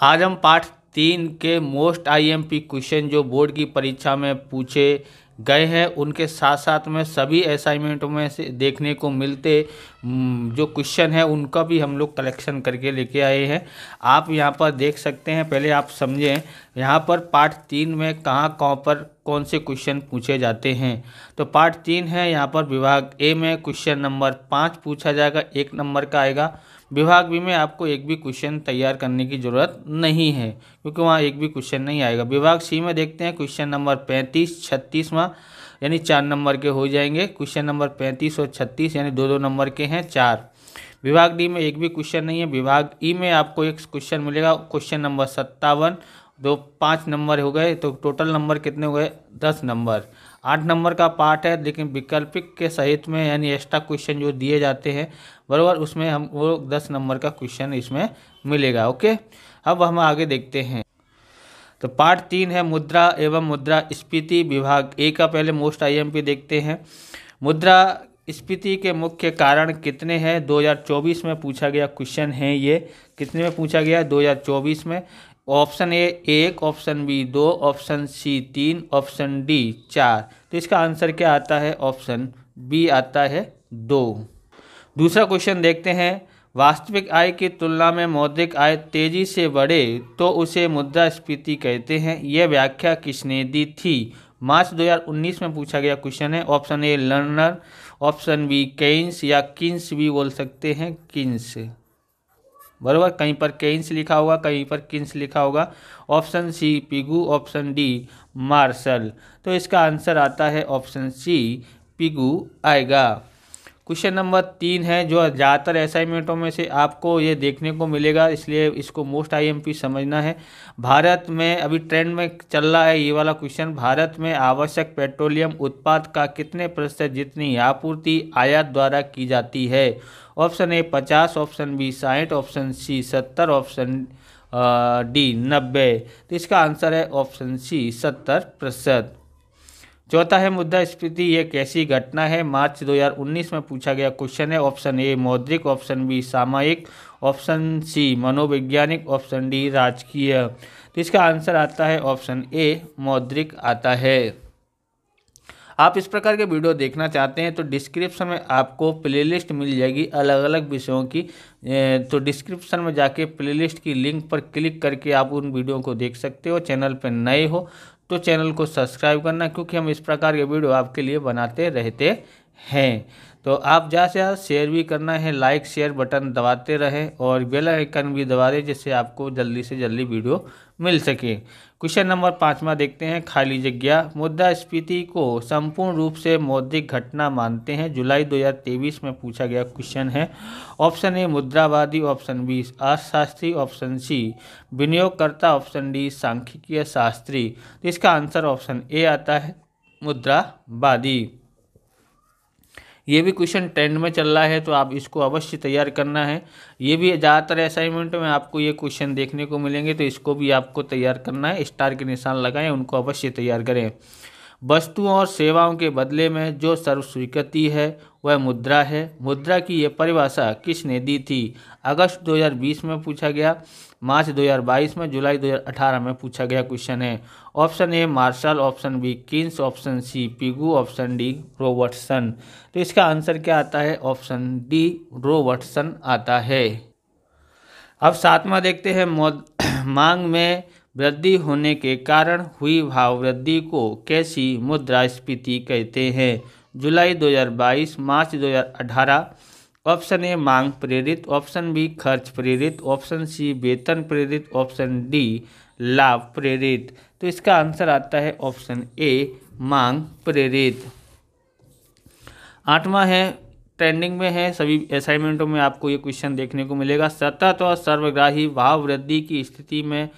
आज हम पाठ तीन के मोस्ट आईएमपी क्वेश्चन जो बोर्ड की परीक्षा में पूछे गए हैं उनके साथ साथ में सभी असाइनमेंट में से देखने को मिलते हम्म, जो क्वेश्चन है उनका भी हम लोग कलेक्शन करके लेके आए हैं आप यहाँ पर देख सकते हैं पहले आप समझें यहाँ पर पार्ट तीन में कहाँ कहाँ पर कौन से क्वेश्चन पूछे जाते हैं तो पार्ट तीन है यहाँ पर विभाग ए में क्वेश्चन नंबर पाँच पूछा जाएगा एक नंबर का आएगा विभाग बी में आपको एक भी क्वेश्चन तैयार करने की ज़रूरत नहीं है क्योंकि वहाँ एक भी क्वेश्चन नहीं आएगा विभाग सी में देखते हैं क्वेश्चन नंबर पैंतीस छत्तीसवा यानी चार नंबर के हो जाएंगे क्वेश्चन नंबर पैंतीस और छत्तीस यानी दो दो नंबर के हैं चार विभाग डी में एक भी क्वेश्चन नहीं है विभाग ई e में आपको एक क्वेश्चन मिलेगा क्वेश्चन नंबर सत्तावन दो पाँच नंबर हो गए तो टोटल नंबर कितने हो गए दस नंबर आठ नंबर का पार्ट है लेकिन वैकल्पिक के सहित में यानी एक्स्ट्रा क्वेश्चन जो दिए जाते हैं बरबर उसमें हम वो दस नंबर का क्वेश्चन इसमें मिलेगा ओके अब हम आगे देखते हैं तो पार्ट तीन है मुद्रा एवं मुद्रा स्पीति विभाग ए का पहले मोस्ट आई देखते हैं मुद्रा स्पीति के मुख्य कारण कितने हैं 2024 में पूछा गया क्वेश्चन है ये कितने में पूछा गया 2024 में ऑप्शन ए एक ऑप्शन बी दो ऑप्शन सी तीन ऑप्शन डी चार तो इसका आंसर क्या आता है ऑप्शन बी आता है दो दूसरा क्वेश्चन देखते हैं वास्तविक आय की तुलना में मौद्रिक आय तेजी से बढ़े तो उसे मुद्रा स्फीति कहते हैं यह व्याख्या किसने दी थी मार्च 2019 में पूछा गया क्वेश्चन है option A Lerner option B Keynes या किन्स भी बोल सकते हैं किन्स बरबर कहीं पर केन्स लिखा होगा कहीं पर किन्स लिखा होगा option C Pigou option D Marshall तो इसका आंसर आता है ऑप्शन सी पिगू आएगा क्वेश्चन नंबर तीन है जो ज़्यादातर असाइनमेंटों में से आपको ये देखने को मिलेगा इसलिए इसको मोस्ट आईएमपी समझना है भारत में अभी ट्रेंड में चल रहा है ये वाला क्वेश्चन भारत में आवश्यक पेट्रोलियम उत्पाद का कितने प्रतिशत जितनी आपूर्ति आयात द्वारा की जाती है ऑप्शन ए पचास ऑप्शन बी साठ ऑप्शन सी सत्तर ऑप्शन डी नब्बे तो इसका आंसर है ऑप्शन सी सत्तर प्रतिशत चौथा है मुद्दा स्फीति ये कैसी घटना है मार्च 2019 में पूछा गया क्वेश्चन है ऑप्शन ए मौद्रिक ऑप्शन बी सामायिक ऑप्शन सी मनोवैज्ञानिक ऑप्शन डी राजकीय तो इसका आंसर आता है ऑप्शन ए मौद्रिक आता है आप इस प्रकार के वीडियो देखना चाहते हैं तो डिस्क्रिप्शन में आपको प्लेलिस्ट मिल जाएगी अलग अलग विषयों की तो डिस्क्रिप्शन में जाके प्लेलिस्ट की लिंक पर क्लिक करके आप उन वीडियो को देख सकते हो चैनल पर नए हो तो चैनल को सब्सक्राइब करना क्योंकि हम इस प्रकार के वीडियो आपके लिए बनाते रहते हैं तो आप ज़्यादा से ज़्यादा शेयर भी करना है लाइक शेयर बटन दबाते रहें और बेल आइकन भी दबा दें जिससे आपको जल्दी से जल्दी वीडियो मिल सके क्वेश्चन नंबर पाँचवा देखते हैं खाली जगह स्फीति को संपूर्ण रूप से मौद्रिक घटना मानते हैं जुलाई 2023 में पूछा गया क्वेश्चन है ऑप्शन ए मुद्रावादी ऑप्शन बी अर्थशास्त्री ऑप्शन सी विनियोगकर्ता ऑप्शन डी सांख्यिकीय शास्त्री इसका आंसर ऑप्शन ए आता है मुद्रावादी ये भी क्वेश्चन ट्रेंड में चल रहा है तो आप इसको अवश्य तैयार करना है ये भी ज़्यादातर असाइनमेंट में आपको ये क्वेश्चन देखने को मिलेंगे तो इसको भी आपको तैयार करना है स्टार के निशान लगाएं उनको अवश्य तैयार करें वस्तुओं और सेवाओं के बदले में जो सर्वस्वीकृति है वह मुद्रा है मुद्रा की यह परिभाषा किसने दी थी अगस्त 2020 में पूछा गया मार्च 2022 में जुलाई 2018 में पूछा गया क्वेश्चन है option A Marshall option B Keynes option C Pigou option D Robertson तो इसका आंसर क्या आता है ऑप्शन डी रोबर्टसन आता है अब में देखते हैं मांग में वृद्धि होने के कारण हुई भाव वृद्धि को कैसी मुद्रास्फीति कहते हैं जुलाई 2022 मार्च 2018 ऑप्शन ए मांग प्रेरित ऑप्शन बी खर्च प्रेरित ऑप्शन सी वेतन प्रेरित ऑप्शन डी लाभ प्रेरित तो इसका आंसर आता है ऑप्शन ए मांग प्रेरित आठवां है ट्रेंडिंग में है सभी असाइनमेंटों में आपको ये क्वेश्चन देखने को मिलेगा सतत और सर्वग्राही भाव वृद्धि की स्थिति में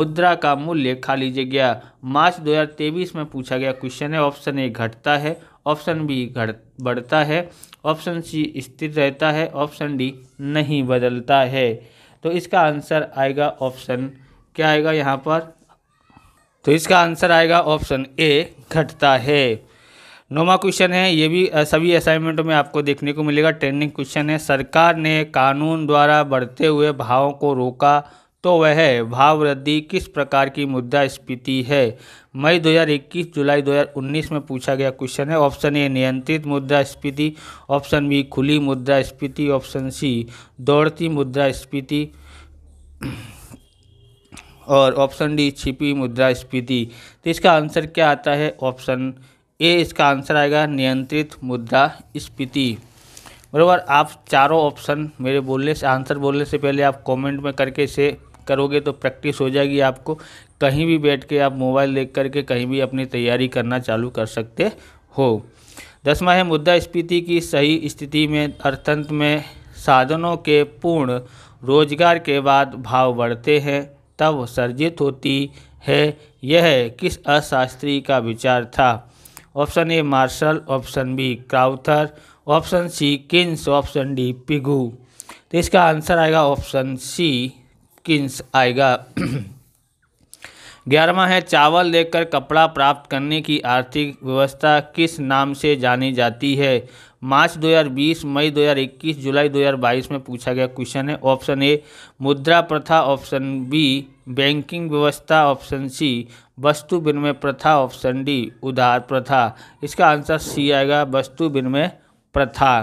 मुद्रा का मूल्य खाली जगह मार्च 2023 में पूछा गया क्वेश्चन है ऑप्शन ए घटता है ऑप्शन बी घट बढ़ता है ऑप्शन सी स्थिर रहता है ऑप्शन डी नहीं बदलता है तो इसका आंसर आएगा ऑप्शन क्या आएगा यहाँ पर तो इसका आंसर आएगा ऑप्शन ए घटता है नौवा क्वेश्चन है ये भी सभी असाइनमेंटों में आपको देखने को मिलेगा ट्रेंडिंग क्वेश्चन है सरकार ने कानून द्वारा बढ़ते हुए भावों को रोका तो वह भाव वृद्धि किस प्रकार की मुद्दा स्पीति है मई 2021 जुलाई 2019 में पूछा गया क्वेश्चन है ऑप्शन ए नियंत्रित मुद्रा स्फीति ऑप्शन बी खुली मुद्रा स्फीति ऑप्शन सी दौड़ती मुद्रा स्फीति और ऑप्शन डी छिपी मुद्रा स्फीति तो इसका आंसर क्या आता है ऑप्शन ए इसका आंसर आएगा नियंत्रित मुद्रा स्फीति बरबर आप चारों ऑप्शन मेरे बोलने से आंसर बोलने से पहले आप कमेंट में करके इसे करोगे तो प्रैक्टिस हो जाएगी आपको कहीं भी बैठ के आप मोबाइल देख करके कहीं भी अपनी तैयारी करना चालू कर सकते हो दसवा है मुद्रा स्फीति की सही स्थिति में अर्थतंत्र में साधनों के पूर्ण रोजगार के बाद भाव बढ़ते हैं तब सर्जित होती है यह किस अशास्त्री का विचार था option A Marshall option B Crowther option C Keynes option D Pigou तो इसका आंसर आएगा ऑप्शन सी किन्स आएगा ग्यारहवा है चावल लेकर कपड़ा प्राप्त करने की आर्थिक व्यवस्था किस नाम से जानी जाती है मार्च 2020 मई 2021 जुलाई 2022 में पूछा गया क्वेश्चन है ऑप्शन ए मुद्रा प्रथा ऑप्शन बी बैंकिंग व्यवस्था ऑप्शन सी वस्तु विनिमय प्रथा ऑप्शन डी उधार प्रथा इसका आंसर सी आएगा वस्तु विनिमय प्रथा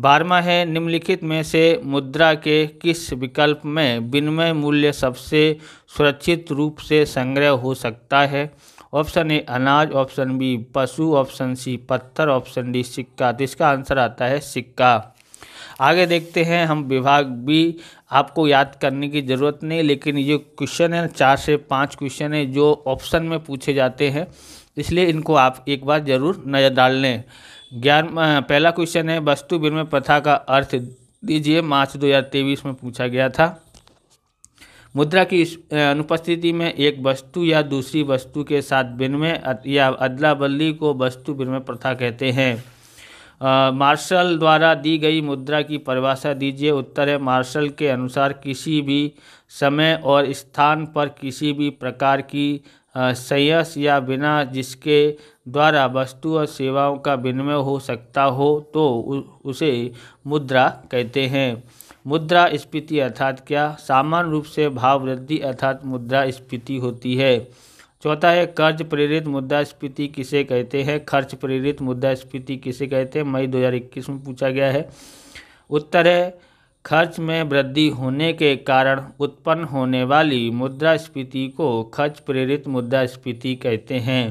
बारहवा है निम्नलिखित में से मुद्रा के किस विकल्प में विनिमय मूल्य सबसे सुरक्षित रूप से संग्रह हो सकता है ऑप्शन ए अनाज ऑप्शन बी पशु ऑप्शन सी पत्थर ऑप्शन डी सिक्का तो इसका आंसर आता है सिक्का आगे देखते हैं हम विभाग बी आपको याद करने की ज़रूरत नहीं लेकिन ये क्वेश्चन है चार से पाँच क्वेश्चन है जो ऑप्शन में पूछे जाते हैं इसलिए इनको आप एक बार ज़रूर नज़र डाल लें ग्यार पहला क्वेश्चन है वस्तु विनिमय प्रथा का अर्थ दीजिए मार्च दो में पूछा गया था मुद्रा की अनुपस्थिति में एक वस्तु या दूसरी वस्तु के साथ विनिमय या अदला बदली को वस्तु विनिमय प्रथा कहते हैं मार्शल द्वारा दी गई मुद्रा की परिभाषा दीजिए उत्तर है मार्शल के अनुसार किसी भी समय और स्थान पर किसी भी प्रकार की सयस या बिना जिसके द्वारा वस्तु और सेवाओं का विनिमय हो सकता हो तो उसे मुद्रा कहते हैं मुद्रा स्फीति अर्थात क्या सामान्य रूप से भाव वृद्धि अर्थात मुद्रा स्फीति होती है चौथा है कर्ज प्रेरित मुद्रास्फीति किसे कहते हैं खर्च प्रेरित मुद्रास्फीति किसे कहते हैं मई 2021 में पूछा गया है उत्तर है खर्च में वृद्धि होने के कारण उत्पन्न होने वाली मुद्रास्फीति को खर्च प्रेरित मुद्रास्फीति कहते हैं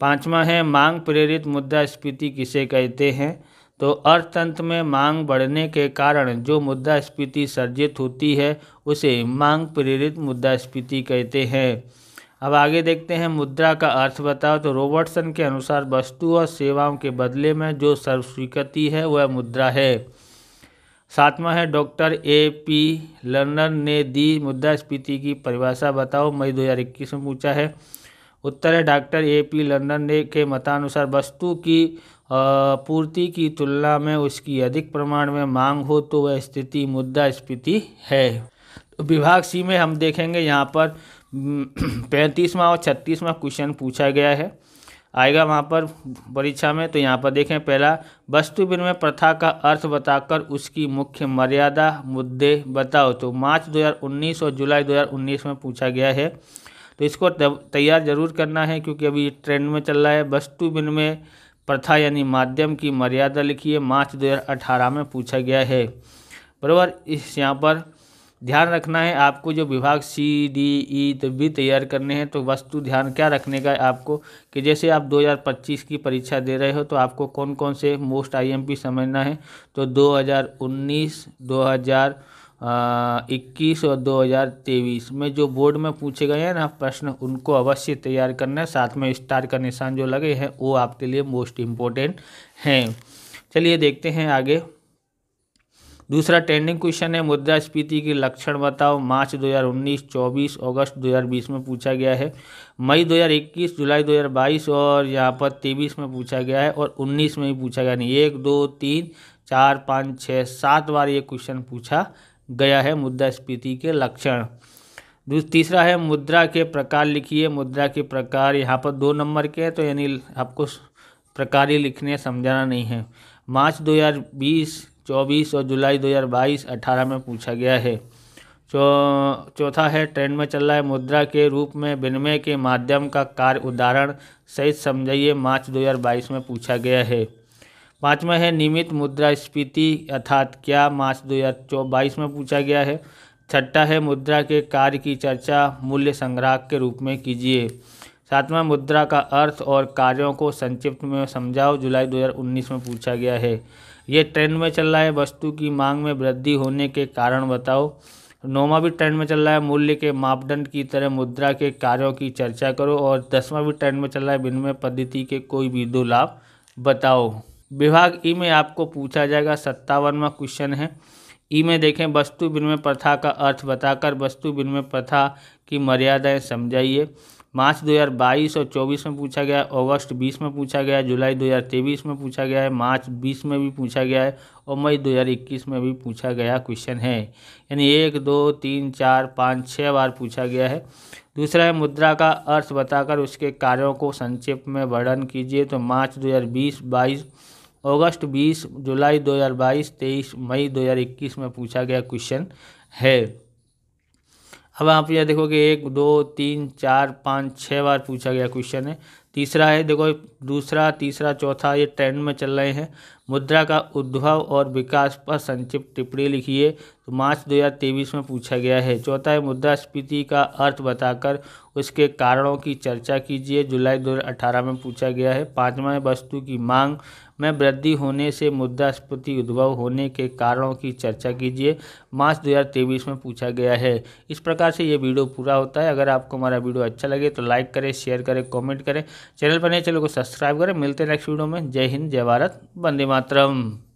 पांचवा है मांग प्रेरित मुद्रास्फीति किसे कहते हैं तो अर्थतंत्र में मांग बढ़ने के कारण जो मुद्रास्फीति सर्जित होती है उसे मांग प्रेरित मुद्रास्फीति कहते हैं अब आगे देखते हैं मुद्रा का अर्थ बताओ तो रॉबर्टसन के अनुसार वस्तु और सेवाओं के बदले में जो सर्वस्वीकृति है वह मुद्रा है सातवां है डॉक्टर ए पी लर्नर ने दी मुद्रास्फीति की परिभाषा बताओ मई 2021 में पूछा है उत्तर है डॉक्टर ए पी लर्नर ने के मतानुसार वस्तु की पूर्ति की तुलना में उसकी अधिक प्रमाण में मांग हो तो वह स्थिति मुद्रा स्फीति है तो विभाग सी में हम देखेंगे यहाँ पर पैंतीसवा और छत्तीसवा क्वेश्चन पूछा गया है आएगा वहाँ पर परीक्षा में तो यहाँ पर देखें पहला वस्तु विनिमय प्रथा का अर्थ बताकर उसकी मुख्य मर्यादा मुद्दे बताओ तो मार्च 2019 और जुलाई 2019 में पूछा गया है तो इसको तैयार जरूर करना है क्योंकि अभी ट्रेंड में चल रहा है वस्तु विनिमय प्रथा यानी माध्यम की मर्यादा लिखिए मार्च 2018 में पूछा गया है बरबर इस यहाँ पर ध्यान रखना है आपको जो विभाग सी डी ई तो भी तैयार करने हैं तो वस्तु ध्यान क्या रखने का है आपको कि जैसे आप 2025 की परीक्षा दे रहे हो तो आपको कौन कौन से मोस्ट आईएमपी समझना है तो 2019 2021 इक्कीस और 2023 में जो बोर्ड में पूछे गए हैं ना प्रश्न उनको अवश्य तैयार करना है साथ में स्टार का निशान जो लगे हैं वो आपके लिए मोस्ट इम्पोर्टेंट हैं चलिए देखते हैं आगे दूसरा ट्रेंडिंग क्वेश्चन है मुद्रास्फीति के लक्षण बताओ मार्च 2019, 24 अगस्त 2020 में पूछा गया है मई 2021, जुलाई 2022 और यहाँ पर तेईस में पूछा गया है और 19 में भी पूछा गया नहीं एक दो तीन चार पाँच छः सात बार ये क्वेश्चन पूछा गया है मुद्रा स्फीति के लक्षण तीसरा है मुद्रा के प्रकार लिखिए मुद्रा के प्रकार यहाँ पर दो नंबर के हैं तो यानी आपको प्रकार ही लिखने समझाना नहीं है मार्च 2020 चौबीस और जुलाई 2022 18 में पूछा गया है चौ चौथा है ट्रेंड में चल रहा है मुद्रा के रूप में विनिमय के माध्यम का कार्य उदाहरण सहित समझाइए मार्च 2022 में पूछा गया है पाँचवा है नियमित मुद्रा स्फीति अर्थात क्या मार्च 2022 में पूछा गया है छठा है मुद्रा के कार्य की चर्चा मूल्य संग्राहक के रूप में कीजिए सातवां मुद्रा का अर्थ और कार्यों को संक्षिप्त में समझाओ जुलाई 2019 में पूछा गया है ये ट्रेंड में चल रहा है वस्तु की मांग में वृद्धि होने के कारण बताओ नौवा भी ट्रेंड में चल रहा है मूल्य के मापदंड की तरह मुद्रा के कार्यों की चर्चा करो और दसवां भी ट्रेंड में चल रहा है विनिमय पद्धति के कोई भी दो लाभ बताओ विभाग ई e में आपको पूछा जाएगा सत्तावनवा क्वेश्चन है ई e में देखें वस्तु विनिमय प्रथा का अर्थ बताकर वस्तु विनिमय प्रथा की मर्यादाएं समझाइए मार्च 2022 और 24 में पूछा गया है अगस्त 20 में पूछा गया है जुलाई 2023 में पूछा गया है मार्च 20 में भी पूछा गया है और मई 2021 में भी पूछा गया क्वेश्चन है यानी एक दो तीन चार पाँच छः बार पूछा गया है दूसरा है मुद्रा का अर्थ बताकर उसके कार्यों को संक्षेप में वर्णन कीजिए तो मार्च 2020 हज़ार अगस्त बीस जुलाई दो हज़ार मई दो में पूछा गया क्वेश्चन है अब आप यह देखो कि एक दो तीन चार पाँच छः बार पूछा गया क्वेश्चन है तीसरा है देखो दूसरा तीसरा चौथा ये ट्रेंड में चल रहे हैं मुद्रा का उद्भव और विकास पर संक्षिप्त टिप्पणी लिखिए तो मार्च 2023 में पूछा गया है चौथा है मुद्रास्फीति का अर्थ बताकर उसके कारणों की चर्चा कीजिए जुलाई 2018 में पूछा गया है पाँचवा है वस्तु की मांग में वृद्धि होने से मुद्रास्फीति उद्भव होने के कारणों की चर्चा कीजिए मार्च 2023 में पूछा गया है इस प्रकार से ये वीडियो पूरा होता है अगर आपको हमारा वीडियो अच्छा लगे तो लाइक करें शेयर करें कॉमेंट करें चैनल पर नए चैनल को सब्सक्राइब करें मिलते हैं नेक्स्ट वीडियो में जय हिंद जय भारत वंदे मात्रम